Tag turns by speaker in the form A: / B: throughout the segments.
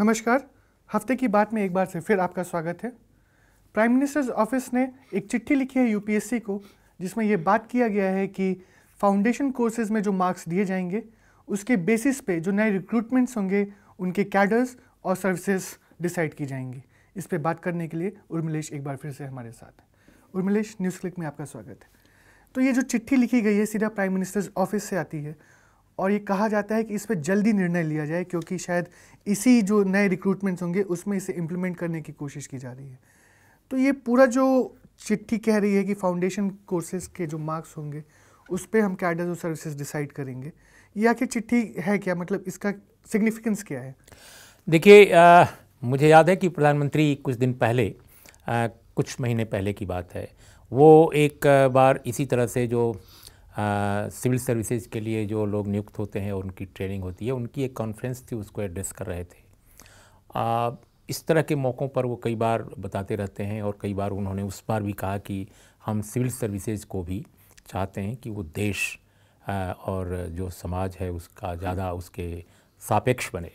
A: नमस्कार हफ्ते की बात में एक बार से फिर आपका स्वागत है प्राइम मिनिस्टर्स ऑफिस ने एक चिट्ठी लिखी है यूपीएससी को जिसमें यह बात किया गया है कि फाउंडेशन कोर्सेज में जो मार्क्स दिए जाएंगे उसके बेसिस पे जो नए रिक्रूटमेंट्स होंगे उनके कैडर्स और सर्विसेज डिसाइड की जाएंगी इस पर बात करने के लिए उर्मिलेश एक बार फिर से हमारे साथ उर्मिलेश न्यूज़ क्लिक में आपका स्वागत है तो ये जो चिट्ठी लिखी गई है सीधा प्राइम मिनिस्टर्स ऑफिस से आती है और ये कहा जाता है कि इस पर जल्दी निर्णय लिया जाए क्योंकि शायद इसी जो नए रिक्रूटमेंट्स होंगे उसमें इसे इम्प्लीमेंट करने की कोशिश की जा रही है तो ये पूरा जो चिट्ठी कह रही है कि फाउंडेशन कोर्सेज के जो मार्क्स होंगे उस पर हम कैडर्स और सर्विसेज डिसाइड करेंगे या कि चिट्ठी है क्या मतलब इसका सिग्निफिकेंस क्या है
B: देखिए मुझे याद है कि प्रधानमंत्री कुछ दिन पहले आ, कुछ महीने पहले की बात है वो एक बार इसी तरह से जो सिविल सर्विसेज के लिए जो लोग नियुक्त होते हैं और उनकी ट्रेनिंग होती है उनकी एक कॉन्फ्रेंस थी उसको एड्रेस कर रहे थे आ, इस तरह के मौक़ों पर वो कई बार बताते रहते हैं और कई बार उन्होंने उस बार भी कहा कि हम सिविल सर्विसेज को भी चाहते हैं कि वो देश और जो समाज है उसका ज़्यादा उसके सापेक्ष बने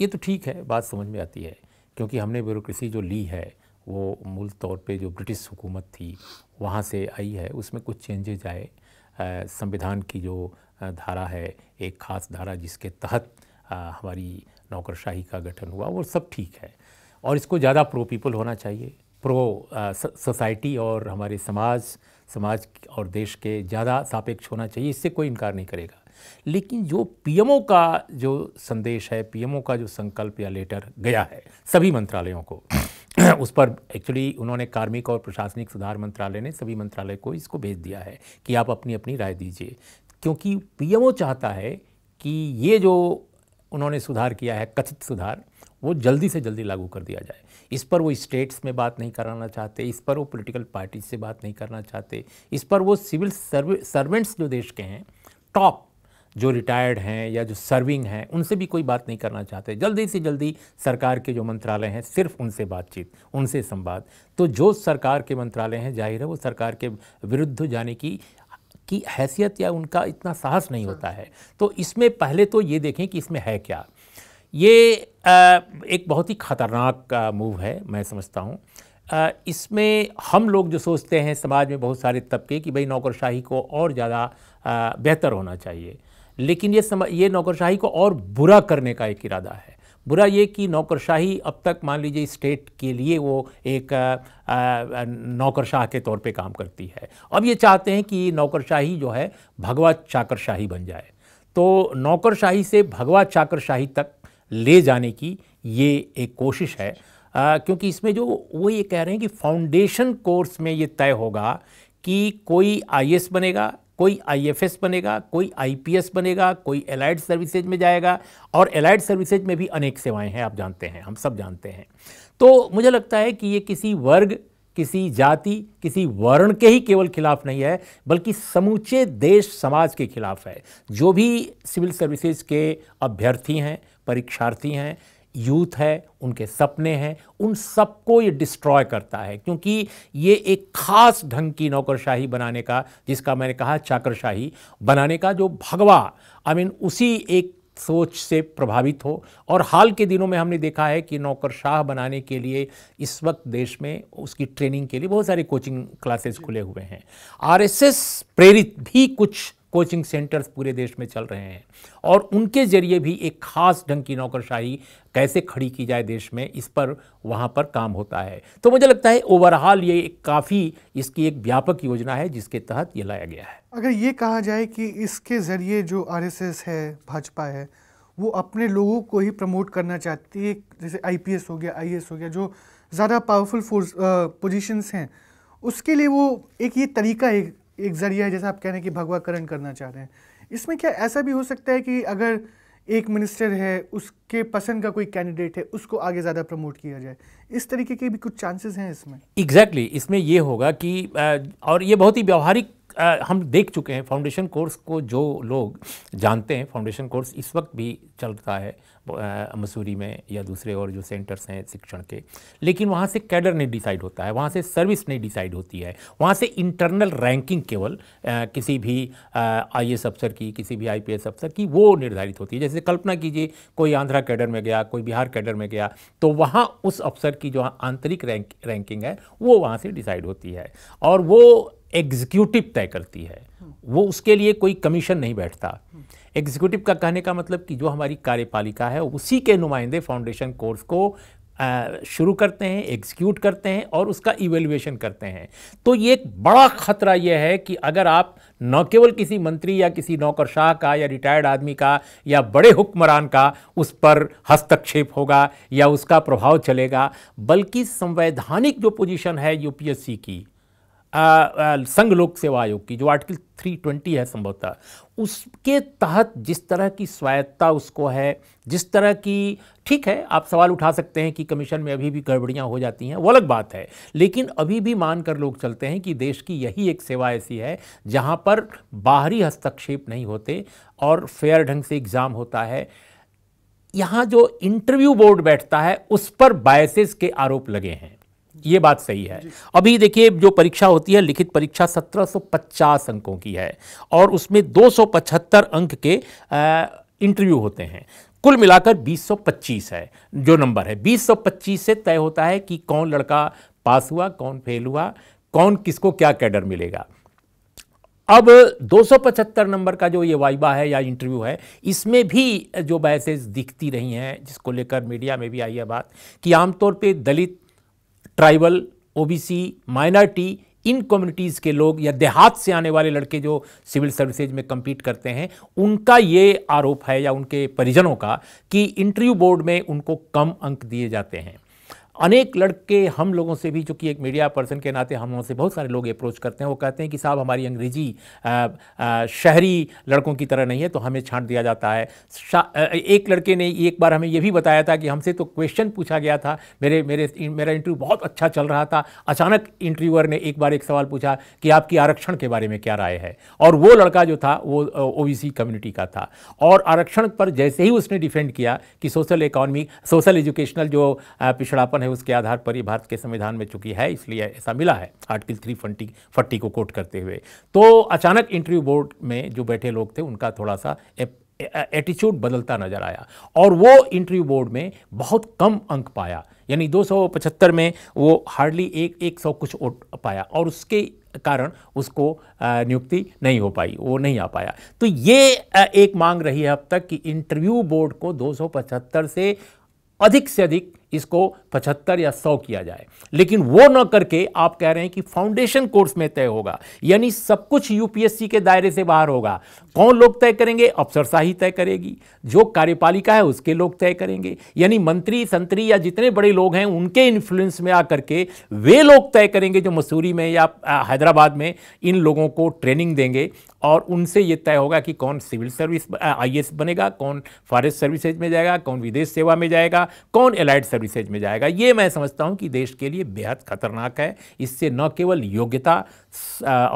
B: ये तो ठीक है बात समझ में आती है क्योंकि हमने ब्यूरोक्रेसी जो ली है वो मूल तौर पे जो ब्रिटिश हुकूमत थी वहाँ से आई है उसमें कुछ चेंजेज आए संविधान की जो धारा है एक खास धारा जिसके तहत हमारी नौकरशाही का गठन हुआ वो सब ठीक है और इसको ज़्यादा प्रो पीपल होना चाहिए प्रो सोसाइटी और हमारे समाज समाज और देश के ज़्यादा सापेक्ष होना चाहिए इससे कोई इनकार नहीं करेगा लेकिन जो पीएमओ का जो संदेश है पीएमओ का जो संकल्प या लेटर गया है सभी मंत्रालयों को उस पर एक्चुअली उन्होंने कार्मिक और प्रशासनिक सुधार मंत्रालय ने सभी मंत्रालय को इसको भेज दिया है कि आप अपनी अपनी राय दीजिए क्योंकि पीएमओ चाहता है कि ये जो उन्होंने सुधार किया है कथित सुधार वो जल्दी से जल्दी लागू कर दिया जाए इस पर वो स्टेट्स में बात नहीं कराना चाहते इस पर वो पॉलिटिकल पार्टी से बात नहीं करना चाहते इस पर वो सिविल सर्वेंट्स जो देश के हैं टॉप जो रिटायर्ड हैं या जो सर्विंग हैं उनसे भी कोई बात नहीं करना चाहते जल्दी से जल्दी सरकार के जो मंत्रालय हैं सिर्फ उनसे बातचीत उनसे संवाद तो जो सरकार के मंत्रालय हैं जाहिर है वो सरकार के विरुद्ध जाने की की हैसियत या उनका इतना साहस नहीं हाँ। होता है तो इसमें पहले तो ये देखें कि इसमें है क्या ये एक बहुत ही ख़तरनाक मूव है मैं समझता हूँ इसमें हम लोग जो सोचते हैं समाज में बहुत सारे तबके कि भाई नौकरशाही को और ज़्यादा बेहतर होना चाहिए लेकिन ये सम ये नौकरशाही को और बुरा करने का एक इरादा है बुरा ये कि नौकरशाही अब तक मान लीजिए स्टेट के लिए वो एक नौकरशाह के तौर पे काम करती है अब ये चाहते हैं कि नौकरशाही जो है भगवा चाकरशाही बन जाए तो नौकरशाही से भगवा चाकरशाही तक ले जाने की ये एक कोशिश है आ, क्योंकि इसमें जो वो ये कह रहे हैं कि फाउंडेशन कोर्स में ये तय होगा कि कोई आई बनेगा कोई आईएफएस बनेगा कोई आईपीएस बनेगा कोई एलाइड सर्विसेज में जाएगा और एलाइड सर्विसेज में भी अनेक सेवाएं हैं आप जानते हैं हम सब जानते हैं तो मुझे लगता है कि ये किसी वर्ग किसी जाति किसी वर्ण के ही केवल खिलाफ नहीं है बल्कि समूचे देश समाज के खिलाफ है जो भी सिविल सर्विसेज के अभ्यर्थी हैं परीक्षार्थी हैं यूथ है उनके सपने हैं उन सबको ये डिस्ट्रॉय करता है क्योंकि ये एक खास ढंग की नौकरशाही बनाने का जिसका मैंने कहा चाकरशाही बनाने का जो भगवा आई I मीन mean, उसी एक सोच से प्रभावित हो और हाल के दिनों में हमने देखा है कि नौकरशाह बनाने के लिए इस वक्त देश में उसकी ट्रेनिंग के लिए बहुत सारे कोचिंग क्लासेस खुले हुए हैं आरएसएस प्रेरित भी कुछ कोचिंग सेंटर्स पूरे देश में चल रहे हैं और उनके ज़रिए भी एक ख़ास ढंग की नौकरशाही कैसे खड़ी की जाए देश में इस पर वहाँ पर काम होता है तो मुझे लगता है ओवरऑल ये एक काफ़ी इसकी एक व्यापक योजना है जिसके तहत ये लाया गया है
A: अगर ये कहा जाए कि इसके ज़रिए जो आर है भाजपा है वो अपने लोगों को ही प्रमोट करना चाहती है जैसे आई हो गया आई हो गया जो ज़्यादा पावरफुल फोर्स पोजिशंस हैं उसके लिए वो एक ये तरीका है एक ज़रिया है जैसा आप कह रहे हैं कि भगवाकरण करना चाह रहे हैं इसमें क्या ऐसा भी हो सकता है कि अगर एक मिनिस्टर है उसके पसंद का कोई कैंडिडेट है उसको आगे ज़्यादा प्रमोट किया जाए इस तरीके के भी कुछ चांसेस हैं इसमें
B: एग्जैक्टली exactly, इसमें ये होगा कि और ये बहुत ही व्यवहारिक आ, हम देख चुके हैं फाउंडेशन कोर्स को जो लोग जानते हैं फाउंडेशन कोर्स इस वक्त भी चल रहा है मसूरी में या दूसरे और जो सेंटर्स हैं शिक्षण के लेकिन वहाँ से कैडर नहीं डिसाइड होता है वहाँ से सर्विस नहीं डिसाइड होती है वहाँ से इंटरनल रैंकिंग केवल किसी भी आई अफसर की किसी भी आई अफसर की वो निर्धारित होती है जैसे कल्पना कीजिए कोई आंध्रा कैडर में गया कोई बिहार कैडर में गया तो वहाँ उस अफसर की जो आंतरिक रैंक रैंकिंग है वो वहाँ से डिसाइड होती है और वो एग्जीक्यूटिव तय करती है वो उसके लिए कोई कमीशन नहीं बैठता एग्जीक्यूटिव का कहने का मतलब कि जो हमारी कार्यपालिका है उसी के नुमाइंदे फाउंडेशन कोर्स को शुरू करते हैं एग्जीक्यूट करते हैं और उसका इवेल्युएशन करते हैं तो ये एक बड़ा खतरा यह है कि अगर आप न केवल किसी मंत्री या किसी नौकरशाह का या रिटायर्ड आदमी का या बड़े हुक्मरान का उस पर हस्तक्षेप होगा या उसका प्रभाव चलेगा बल्कि संवैधानिक जो पोजीशन है यूपीएससी की संघ लोक सेवा आयोग की जो आर्टिकल 320 है संभवतः उसके तहत जिस तरह की स्वायत्ता उसको है जिस तरह की ठीक है आप सवाल उठा सकते हैं कि कमीशन में अभी भी गड़बड़ियाँ हो जाती हैं वो अलग बात है लेकिन अभी भी मानकर लोग चलते हैं कि देश की यही एक सेवा ऐसी है जहाँ पर बाहरी हस्तक्षेप नहीं होते और फेयर ढंग से एग्ज़ाम होता है यहाँ जो इंटरव्यू बोर्ड बैठता है उस पर बायसेस के आरोप लगे हैं ये बात सही है अभी देखिए जो परीक्षा होती है लिखित परीक्षा 1750 अंकों की है और उसमें 275 अंक के इंटरव्यू होते हैं कुल मिलाकर 2025 है जो नंबर है 2025 से तय होता है कि कौन लड़का पास हुआ कौन फेल हुआ कौन किसको क्या कैडर मिलेगा अब 275 नंबर का जो ये वाइबा है या इंटरव्यू है इसमें भी जो बैसेज दिखती रही हैं जिसको लेकर मीडिया में भी आई है बात कि आमतौर पे दलित ट्राइबल ओबीसी माइनॉरिटी इन कम्युनिटीज़ के लोग या देहात से आने वाले लड़के जो सिविल सर्विसेज में कंपीट करते हैं उनका ये आरोप है या उनके परिजनों का कि इंटरव्यू बोर्ड में उनको कम अंक दिए जाते हैं अनेक लड़के हम लोगों से भी चूँकि एक मीडिया पर्सन के नाते हम से बहुत सारे लोग अप्रोच करते हैं वो कहते हैं कि साहब हमारी अंग्रेजी शहरी लड़कों की तरह नहीं है तो हमें छांट दिया जाता है एक लड़के ने एक बार हमें यह भी बताया था कि हमसे तो क्वेश्चन पूछा गया था मेरे मेरे मेरा इंटरव्यू बहुत अच्छा चल रहा था अचानक इंटरव्यूअर ने एक बार एक सवाल पूछा कि आपकी आरक्षण के बारे में क्या राय है और वो लड़का जो था वो ओ कम्युनिटी का था और आरक्षण पर जैसे ही उसने डिफेंड किया कि सोशल इकोनॉमी सोशल एजुकेशनल जो पिछड़ापन है है उसके आधार पर ही भारत के संविधान में चुकी है इसलिए ऐसा मिला है आर्टिकल थ्री फंटी फट्टी को कोट करते हुए तो अचानक इंटरव्यू बोर्ड में जो बैठे लोग थे उनका थोड़ा सा एटीट्यूड बदलता नजर आया और वो इंटरव्यू बोर्ड में बहुत कम अंक पाया यानी दो में वो हार्डली एक एक सौ कुछ वोट पाया और उसके कारण उसको नियुक्ति नहीं हो पाई वो नहीं आ पाया तो ये एक मांग रही है अब तक कि इंटरव्यू बोर्ड को दो से अधिक से अधिक इसको 75 या 100 किया जाए लेकिन वो न करके आप कह रहे हैं कि फाउंडेशन कोर्स में तय होगा यानी सब कुछ यूपीएससी के दायरे से बाहर होगा कौन लोग तय करेंगे अफसरशाही तय करेगी जो कार्यपालिका है उसके लोग तय करेंगे यानी मंत्री संतरी या जितने बड़े लोग हैं उनके इन्फ्लुएंस में आकर के वे लोग तय करेंगे जो मसूरी में या हैदराबाद में इन लोगों को ट्रेनिंग देंगे और उनसे ये तय होगा कि कौन सिविल सर्विस आई बनेगा कौन फॉरेस्ट सर्विसेज में जाएगा कौन विदेश सेवा में जाएगा कौन एलाइड सर्विस सर्विसेज में जाएगा ये मैं समझता हूँ कि देश के लिए बेहद खतरनाक है इससे न केवल योग्यता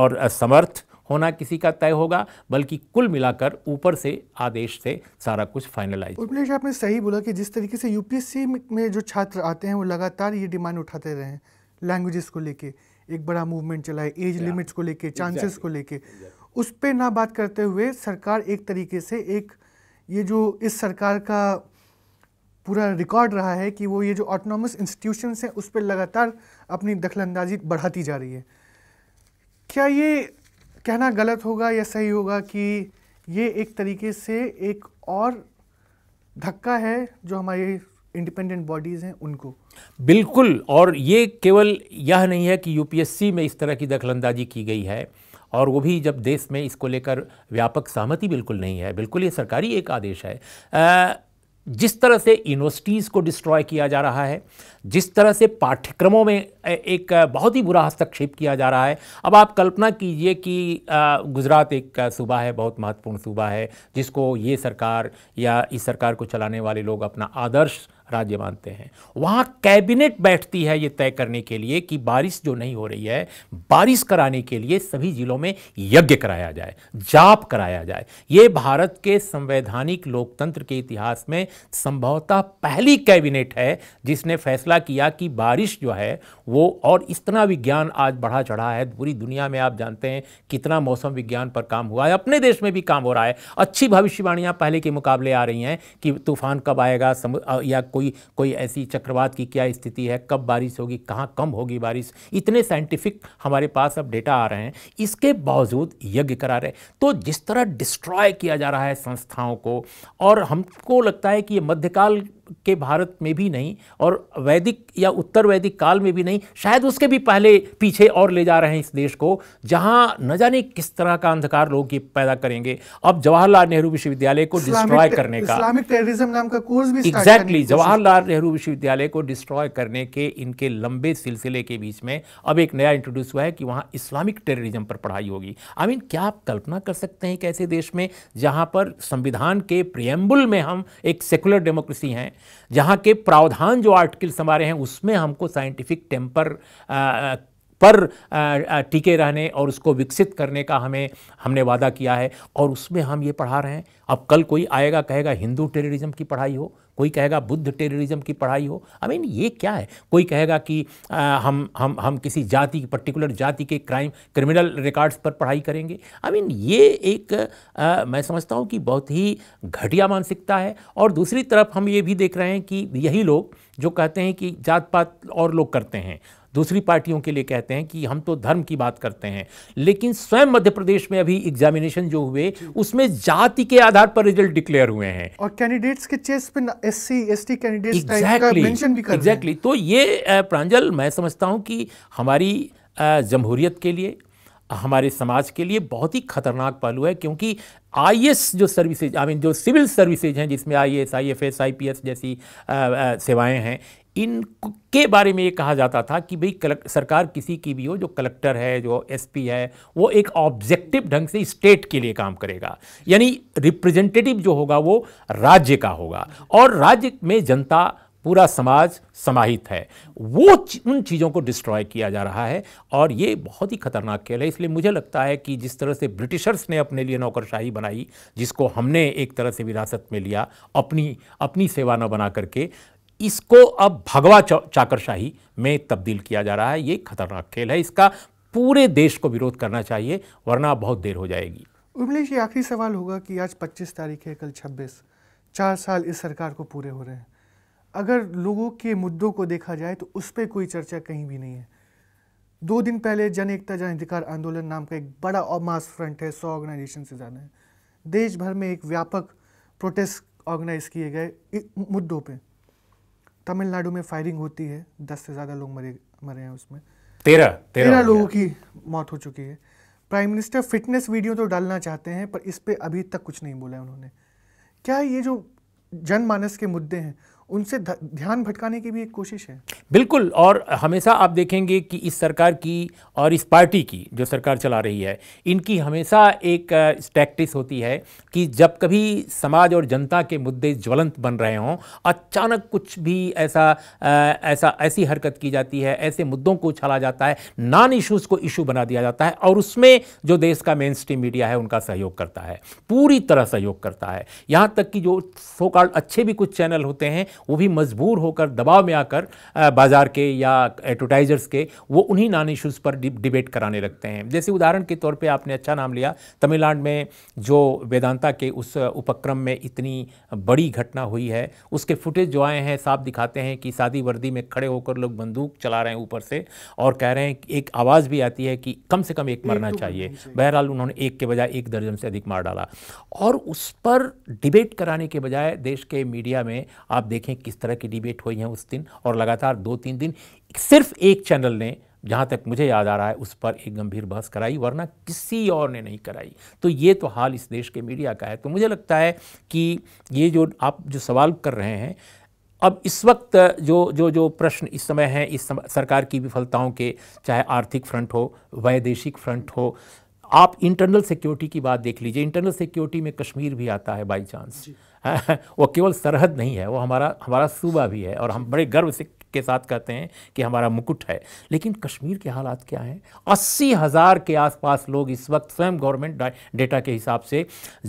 B: और समर्थ होना किसी का तय होगा बल्कि कुल मिलाकर ऊपर से आदेश से सारा कुछ फाइनलाइज
A: उपनेश आपने सही बोला कि जिस तरीके से यूपीएससी में जो छात्र आते हैं वो लगातार ये डिमांड उठाते रहे हैं लैंग्वेजेस को लेके एक बड़ा मूवमेंट चला है एज लिमिट्स को लेके चांसेस exactly. को लेके exactly. उस पर ना बात करते हुए सरकार एक तरीके से एक ये जो इस सरकार का पूरा रिकॉर्ड रहा है कि वो ये जो ऑटोनॉमस इंस्टीट्यूशन हैं उस पर लगातार अपनी दखलंदाजी बढ़ाती जा रही है क्या ये कहना गलत होगा या सही होगा कि ये एक तरीके से एक और धक्का है जो हमारे इंडिपेंडेंट बॉडीज़ हैं उनको
B: बिल्कुल और ये केवल यह नहीं है कि यूपीएससी में इस तरह की दखलंदाजी की गई है और वो भी जब देश में इसको लेकर व्यापक सहमति बिल्कुल नहीं है बिल्कुल ये सरकारी एक आदेश है आ, जिस तरह से यूनिवर्सिटीज़ को डिस्ट्रॉय किया जा रहा है जिस तरह से पाठ्यक्रमों में एक बहुत ही बुरा हस्तक्षेप किया जा रहा है अब आप कल्पना कीजिए कि गुजरात एक सूबा है बहुत महत्वपूर्ण सूबा है जिसको ये सरकार या इस सरकार को चलाने वाले लोग अपना आदर्श राज्य मानते हैं वहां कैबिनेट बैठती है यह तय करने के लिए कि बारिश जो नहीं हो रही है बारिश कराने के लिए सभी जिलों में यज्ञ कराया जाए जाप कराया जाए ये भारत के संवैधानिक लोकतंत्र के इतिहास में संभवतः पहली कैबिनेट है जिसने फैसला किया कि बारिश जो है वो और इतना विज्ञान आज बढ़ा चढ़ा है पूरी दुनिया में आप जानते हैं कितना मौसम विज्ञान पर काम हुआ है अपने देश में भी काम हो रहा है अच्छी भविष्यवाणियाँ पहले के मुकाबले आ रही हैं कि तूफान कब आएगा या कोई कोई ऐसी चक्रवात की क्या स्थिति है कब बारिश होगी कहाँ कम होगी बारिश इतने साइंटिफिक हमारे पास अब डेटा आ रहे हैं इसके बावजूद यज्ञ करा रहे तो जिस तरह डिस्ट्रॉय किया जा रहा है संस्थाओं को और हमको लगता है कि ये मध्यकाल के भारत में भी नहीं और वैदिक या उत्तर वैदिक काल में भी नहीं शायद उसके भी पहले पीछे और ले जा रहे हैं इस देश को जहां न जाने किस तरह का अंधकार लोग ये पैदा करेंगे अब जवाहरलाल नेहरू विश्वविद्यालय को डिस्ट्रॉय करने का इस्लामिक
A: टेररिज्म नाम का कोर्स भी एग्जैक्टली जवाहरलाल
B: नेहरू विश्वविद्यालय को डिस्ट्रॉय करने के इनके लंबे सिलसिले के बीच में अब एक नया इंट्रोड्यूस हुआ है कि वहाँ इस्लामिक टेररिज्म पर पढ़ाई होगी आई मीन क्या आप कल्पना कर सकते हैं एक ऐसे देश में जहाँ पर संविधान के प्रियम्बुल में हम एक सेकुलर डेमोक्रेसी हैं जहाँ के प्रावधान जो आर्टिकल्स हमारे हैं उसमें हमको साइंटिफिक टेम्पर पर टिके रहने और उसको विकसित करने का हमें हमने वादा किया है और उसमें हम ये पढ़ा रहे हैं अब कल कोई आएगा कहेगा हिंदू टेररिज्म की पढ़ाई हो कोई कहेगा बुद्ध टेररिज्म की पढ़ाई हो आई मीन ये क्या है कोई कहेगा कि आ, हम हम हम किसी जाति पर्टिकुलर जाति के क्राइम क्रिमिनल रिकॉर्ड्स पर पढ़ाई करेंगे आई मीन ये एक आ, मैं समझता हूँ कि बहुत ही घटिया मानसिकता है और दूसरी तरफ हम ये भी देख रहे हैं कि यही लोग जो कहते हैं कि जात पात और लोग करते हैं दूसरी पार्टियों के लिए कहते हैं कि हम तो धर्म की बात करते हैं लेकिन स्वयं मध्य प्रदेश में अभी एग्जामिनेशन जो हुए उसमें जाति के आधार पर रिजल्ट डिक्लेयर हुए हैं
A: और कैंडिडेट्स के चेस पे एस एसटी कैंडिडेट्स
B: एग्जैक्टली तो ये प्रांजल मैं समझता हूँ कि हमारी जमहूरियत के लिए हमारे समाज के लिए बहुत ही खतरनाक पहलू है क्योंकि आई जो सर्विसेज आई मीन जो सिविल सर्विसेज हैं जिसमें I S I F S I P S जैसी सेवाएँ हैं इनके बारे में ये कहा जाता था कि भाई सरकार किसी की भी हो जो कलेक्टर है जो एसपी है वो एक ऑब्जेक्टिव ढंग से स्टेट के लिए काम करेगा यानी रिप्रेजेंटेटिव जो होगा वो राज्य का होगा और राज्य में जनता पूरा समाज समाहित है वो उन चीज़ों को डिस्ट्रॉय किया जा रहा है और ये बहुत ही खतरनाक खेल है इसलिए मुझे लगता है कि जिस तरह से ब्रिटिशर्स ने अपने लिए नौकरशाही बनाई जिसको हमने एक तरह से विरासत में लिया अपनी अपनी सेवा न बना करके इसको अब भगवा चाकरशाही में तब्दील किया जा रहा है ये खतरनाक खेल है इसका पूरे देश को विरोध करना चाहिए वरना बहुत देर हो जाएगी
A: उमलेश ये आखिरी सवाल होगा कि आज 25 तारीख है कल 26 चार साल इस सरकार को पूरे हो रहे हैं अगर लोगों के मुद्दों को देखा जाए तो उस पर कोई चर्चा कहीं भी नहीं है दो दिन पहले जन एकता जन अधिकार आंदोलन नाम का एक बड़ा और मास फ्रंट है सौ ऑर्गेनाइजेशन से ज़्यादा है देश भर में एक व्यापक प्रोटेस्ट ऑर्गेनाइज किए गए मुद्दों पर तमिलनाडु में फायरिंग होती है दस से ज़्यादा लोग मरे मरे हैं उसमें
B: तेरह तेरह लोगों
A: की मौत हो चुकी है प्राइम मिनिस्टर फिटनेस वीडियो तो डालना चाहते हैं पर इस पर अभी तक कुछ नहीं बोला है उन्होंने क्या ये जो जनमानस के मुद्दे हैं उनसे ध्यान भटकाने की भी एक कोशिश है
B: बिल्कुल और हमेशा आप देखेंगे कि इस सरकार की और इस पार्टी की जो सरकार चला रही है इनकी हमेशा एक टैक्टिस होती है कि जब कभी समाज और जनता के मुद्दे ज्वलंत बन रहे हों अचानक कुछ भी ऐसा ऐसा ऐसी हरकत की जाती है ऐसे मुद्दों को उछाला जाता है नॉन इशूज़ को इशू बना दिया जाता है और उसमें जो देश का मेन स्ट्रीम मीडिया है उनका सहयोग करता है पूरी तरह सहयोग करता है यहाँ तक कि जो सो कॉल्ड अच्छे भी कुछ चैनल होते हैं वो भी मजबूर होकर दबाव में आकर बाज़ार के या एडवर्टाइजर्स के वो उन्हीं नॉन इशूज़ पर डिबेट कराने लगते हैं जैसे उदाहरण के तौर पर आपने अच्छा नाम लिया तमिलनाडु में जो वेदांता के उस उपक्रम में इतनी बड़ी घटना हुई है उसके फुटेज जो आए हैं साफ दिखाते हैं कि शादी वर्दी में खड़े होकर लोग बंदूक चला रहे हैं ऊपर से और कह रहे हैं एक आवाज़ भी आती है कि कम से कम एक मरना चाहिए बहरहाल उन्होंने एक के बजाय एक दर्जन से अधिक मार डाला और उस पर डिबेट कराने के बजाय देश के मीडिया में आप देखें देखें किस तरह की डिबेट हुई है उस दिन और लगातार दो तीन दिन सिर्फ एक चैनल ने जहाँ तक मुझे याद आ रहा है उस पर एक गंभीर बहस कराई वरना किसी और ने नहीं कराई तो ये तो हाल इस देश के मीडिया का है तो मुझे लगता है कि ये जो आप जो सवाल कर रहे हैं अब इस वक्त जो जो जो प्रश्न इस समय हैं इस समय सरकार की विफलताओं के चाहे आर्थिक फ्रंट हो वैदेशिक फ्रंट हो आप इंटरनल सिक्योरिटी की बात देख लीजिए इंटरनल सिक्योरिटी में कश्मीर भी आता है बाई चांस वो केवल सरहद नहीं है वो हमारा हमारा सूबा भी है और हम बड़े गर्व से के साथ कहते हैं कि हमारा मुकुट है लेकिन कश्मीर के हालात क्या हैं अस्सी हज़ार के आसपास लोग इस वक्त स्वयं गवर्नमेंट डेटा के हिसाब से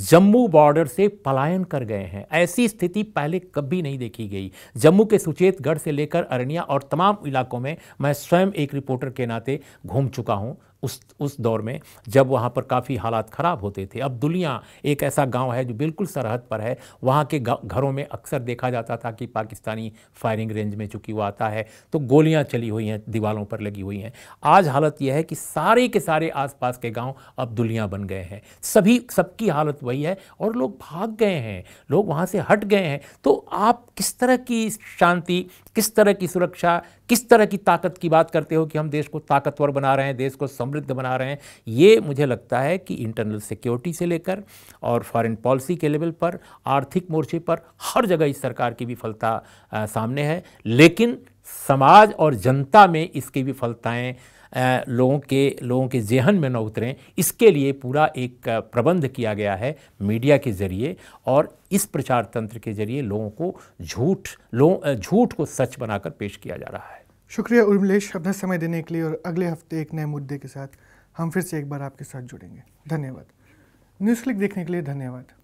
B: जम्मू बॉर्डर से पलायन कर गए हैं ऐसी स्थिति पहले कभी नहीं देखी गई जम्मू के सुचेतगढ़ से लेकर अरनिया और तमाम इलाकों में मैं स्वयं एक रिपोर्टर के नाते घूम चुका हूँ उस उस दौर में जब वहाँ पर काफ़ी हालात ख़राब होते थे अब दुलिया एक ऐसा गांव है जो बिल्कुल सरहद पर है वहाँ के घरों में अक्सर देखा जाता था कि पाकिस्तानी फायरिंग रेंज में चुकी हुआ आता है तो गोलियाँ चली हुई हैं दीवारों पर लगी हुई हैं आज हालत यह है कि सारे के सारे आसपास के गाँव अब दुलिया बन गए हैं सभी सबकी हालत वही है और लोग भाग गए हैं लोग वहाँ से हट गए हैं तो आप किस तरह की शांति किस तरह की सुरक्षा किस तरह की ताकत की बात करते हो कि हम देश को ताकतवर बना रहे हैं देश को समृद्ध बना रहे हैं ये मुझे लगता है कि इंटरनल सिक्योरिटी से लेकर और फॉरेन पॉलिसी के लेवल पर आर्थिक मोर्चे पर हर जगह इस सरकार की विफलता सामने है लेकिन समाज और जनता में इसकी विफलताएँ लोगों के लोगों के जेहन में न उतरें इसके लिए पूरा एक प्रबंध किया गया है मीडिया के ज़रिए और इस प्रचार तंत्र के जरिए लोगों को झूठ लोग झूठ को सच बनाकर पेश किया जा रहा है
A: शुक्रिया उर्मिलेश अपना समय देने के लिए और अगले हफ्ते एक नए मुद्दे के साथ हम फिर से एक बार आपके साथ जुड़ेंगे धन्यवाद न्यूज़ क्लिक देखने के लिए धन्यवाद